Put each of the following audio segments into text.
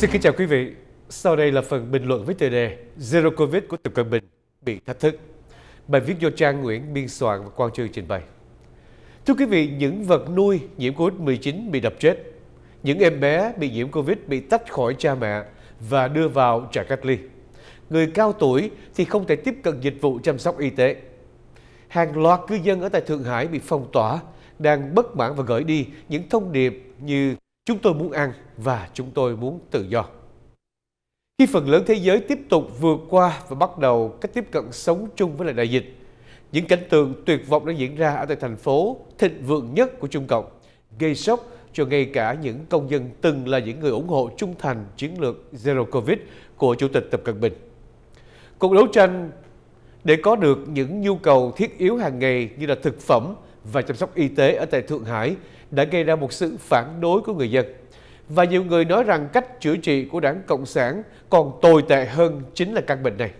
Xin kính chào quý vị. Sau đây là phần bình luận với tiêu đề Zero Covid của Tập Cận Bình bị thách thức. Bài viết do Trang Nguyễn biên soạn và Quang trường trình bày. Thưa quý vị, những vật nuôi nhiễm Covid-19 bị đập chết, những em bé bị nhiễm Covid bị tách khỏi cha mẹ và đưa vào trại cách ly. Người cao tuổi thì không thể tiếp cận dịch vụ chăm sóc y tế. Hàng loạt cư dân ở tại Thượng Hải bị phong tỏa, đang bất mãn và gửi đi những thông điệp như Chúng tôi muốn ăn và chúng tôi muốn tự do. Khi phần lớn thế giới tiếp tục vượt qua và bắt đầu cách tiếp cận sống chung với lại đại dịch, những cảnh tượng tuyệt vọng đã diễn ra ở tại thành phố thịnh vượng nhất của Trung Cộng, gây sốc cho ngay cả những công dân từng là những người ủng hộ trung thành chiến lược Zero Covid của Chủ tịch Tập Cận Bình. Cuộc đấu tranh để có được những nhu cầu thiết yếu hàng ngày như là thực phẩm, và chăm sóc y tế ở tại Thượng Hải đã gây ra một sự phản đối của người dân. Và nhiều người nói rằng cách chữa trị của đảng Cộng sản còn tồi tệ hơn chính là căn bệnh này.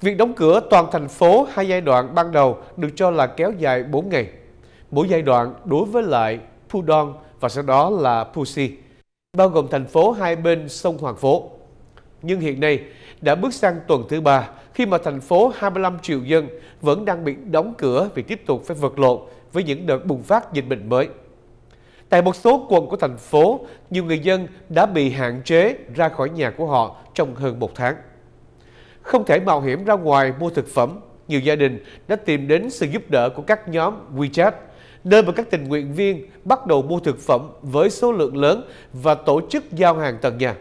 Việc đóng cửa toàn thành phố hai giai đoạn ban đầu được cho là kéo dài 4 ngày. Mỗi giai đoạn đối với lại Pudong và sau đó là Puxi, bao gồm thành phố hai bên sông Hoàng Phố. Nhưng hiện nay đã bước sang tuần thứ ba khi mà thành phố 25 triệu dân vẫn đang bị đóng cửa vì tiếp tục phải vật lộn với những đợt bùng phát dịch bệnh mới. Tại một số quận của thành phố, nhiều người dân đã bị hạn chế ra khỏi nhà của họ trong hơn một tháng. Không thể mạo hiểm ra ngoài mua thực phẩm, nhiều gia đình đã tìm đến sự giúp đỡ của các nhóm WeChat, nơi mà các tình nguyện viên bắt đầu mua thực phẩm với số lượng lớn và tổ chức giao hàng tận nhà.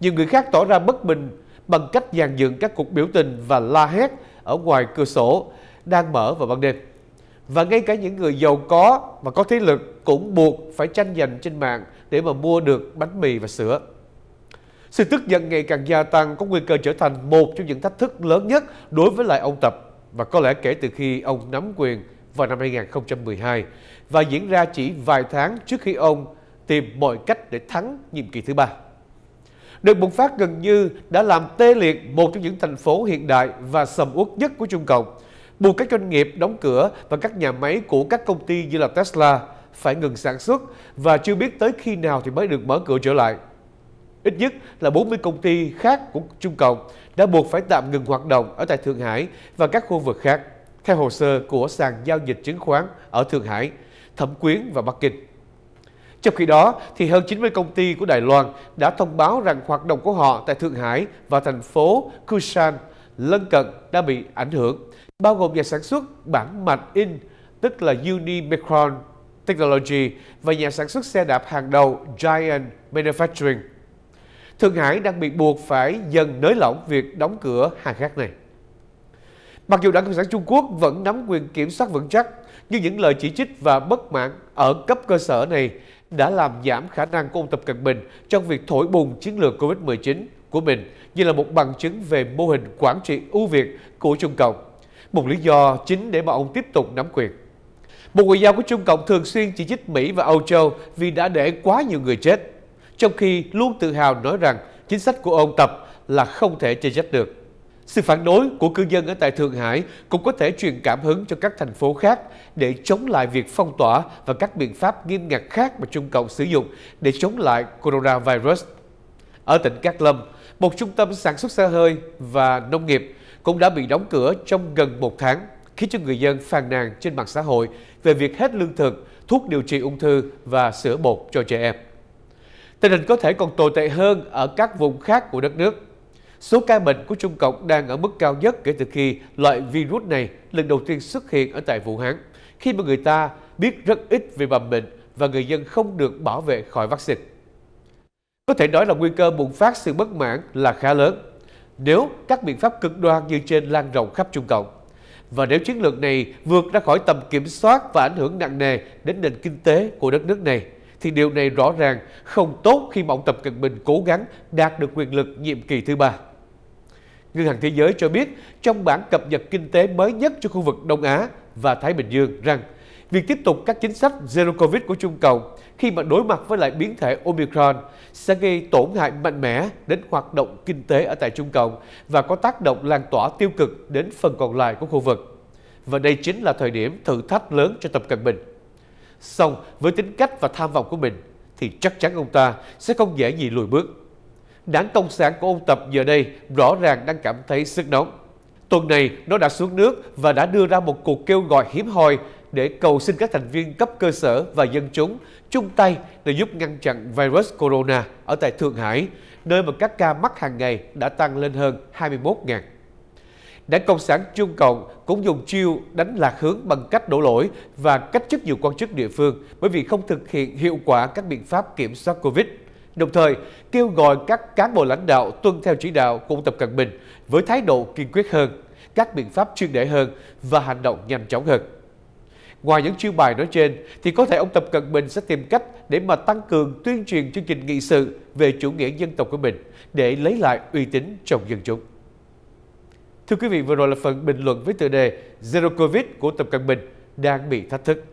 Nhiều người khác tỏ ra bất bình bằng cách dàn dựng các cuộc biểu tình và la hét ở ngoài cửa sổ đang mở vào ban đêm. Và ngay cả những người giàu có và có thế lực cũng buộc phải tranh giành trên mạng để mà mua được bánh mì và sữa. Sự tức giận ngày càng gia tăng có nguy cơ trở thành một trong những thách thức lớn nhất đối với lại ông Tập và có lẽ kể từ khi ông nắm quyền vào năm 2012 và diễn ra chỉ vài tháng trước khi ông tìm mọi cách để thắng nhiệm kỳ thứ ba. Đợt bùng phát gần như đã làm tê liệt một trong những thành phố hiện đại và sầm uất nhất của Trung Cộng, buộc các doanh nghiệp đóng cửa và các nhà máy của các công ty như là Tesla phải ngừng sản xuất và chưa biết tới khi nào thì mới được mở cửa trở lại. Ít nhất là 40 công ty khác của Trung Cộng đã buộc phải tạm ngừng hoạt động ở tại Thượng Hải và các khu vực khác, theo hồ sơ của sàn giao dịch chứng khoán ở Thượng Hải, Thẩm Quyến và Bắc Kinh. Trong khi đó, thì hơn 90 công ty của Đài Loan đã thông báo rằng hoạt động của họ tại Thượng Hải và thành phố Kushan lân cận đã bị ảnh hưởng, bao gồm nhà sản xuất bản mạch in, tức là Unimicron Technology và nhà sản xuất xe đạp hàng đầu Giant Manufacturing. Thượng Hải đang bị buộc phải dần nới lỏng việc đóng cửa hàng khác này. Mặc dù Đảng Cộng sản Trung Quốc vẫn nắm quyền kiểm soát vững chắc, nhưng những lời chỉ trích và bất mãn ở cấp cơ sở này đã làm giảm khả năng của ông Tập Cận Bình trong việc thổi bùng chiến lược Covid-19 của mình như là một bằng chứng về mô hình quản trị ưu việt của Trung Cộng, một lý do chính để mà ông tiếp tục nắm quyền. Một Ngoại giao của Trung Cộng thường xuyên chỉ trích Mỹ và Âu Châu vì đã để quá nhiều người chết, trong khi luôn tự hào nói rằng chính sách của ông Tập là không thể chê trách được. Sự phản đối của cư dân ở tại Thượng Hải cũng có thể truyền cảm hứng cho các thành phố khác để chống lại việc phong tỏa và các biện pháp nghiêm ngặt khác mà Trung Cộng sử dụng để chống lại coronavirus. Ở tỉnh Cát Lâm, một trung tâm sản xuất xe hơi và nông nghiệp cũng đã bị đóng cửa trong gần một tháng, khiến cho người dân phàn nàn trên mạng xã hội về việc hết lương thực, thuốc điều trị ung thư và sữa bột cho trẻ em. Tình hình có thể còn tồi tệ hơn ở các vùng khác của đất nước Số ca bệnh của Trung Cộng đang ở mức cao nhất kể từ khi loại virus này lần đầu tiên xuất hiện ở tại Vũ Hán, khi mà người ta biết rất ít về mầm bệnh và người dân không được bảo vệ khỏi vaccine. Có thể nói là nguy cơ bùng phát sự bất mãn là khá lớn nếu các biện pháp cực đoan như trên lan rộng khắp Trung Cộng. Và nếu chiến lược này vượt ra khỏi tầm kiểm soát và ảnh hưởng nặng nề đến nền kinh tế của đất nước này, thì điều này rõ ràng không tốt khi mà ông Tập Cận Bình cố gắng đạt được quyền lực nhiệm kỳ thứ ba. Ngân hàng Thế giới cho biết trong bản cập nhật kinh tế mới nhất cho khu vực Đông Á và Thái Bình Dương rằng việc tiếp tục các chính sách Zero Covid của Trung Cộng khi mà đối mặt với lại biến thể Omicron sẽ gây tổn hại mạnh mẽ đến hoạt động kinh tế ở tại Trung Cộng và có tác động lan tỏa tiêu cực đến phần còn lại của khu vực. Và đây chính là thời điểm thử thách lớn cho Tập Cận Bình. Song với tính cách và tham vọng của mình thì chắc chắn ông ta sẽ không dễ gì lùi bước đảng Cộng sản của ông Tập giờ đây rõ ràng đang cảm thấy sức nóng. Tuần này, nó đã xuống nước và đã đưa ra một cuộc kêu gọi hiếm hoi để cầu xin các thành viên cấp cơ sở và dân chúng chung tay để giúp ngăn chặn virus corona ở tại Thượng Hải, nơi mà các ca mắc hàng ngày đã tăng lên hơn 21.000. Đảng Cộng sản Trung Cộng cũng dùng chiêu đánh lạc hướng bằng cách đổ lỗi và cách chức nhiều quan chức địa phương bởi vì không thực hiện hiệu quả các biện pháp kiểm soát Covid. Đồng thời, kêu gọi các cán bộ lãnh đạo tuân theo chỉ đạo của ông Tập Cận Bình với thái độ kiên quyết hơn, các biện pháp chuyên đề hơn và hành động nhanh chóng hơn. Ngoài những chiêu bài nói trên, thì có thể ông Tập Cận Bình sẽ tìm cách để mà tăng cường tuyên truyền chương trình nghị sự về chủ nghĩa dân tộc của mình để lấy lại uy tín trong dân chúng. Thưa quý vị, vừa rồi là phần bình luận với tựa đề Zero Covid của Tập Cận Bình đang bị thách thức.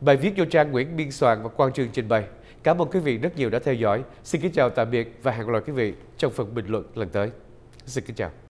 Bài viết do trang Nguyễn Biên Soạn và Quang Trường trình bày. Cảm ơn quý vị rất nhiều đã theo dõi. Xin kính chào tạm biệt và hẹn gặp lại quý vị trong phần bình luận lần tới. Xin kính chào.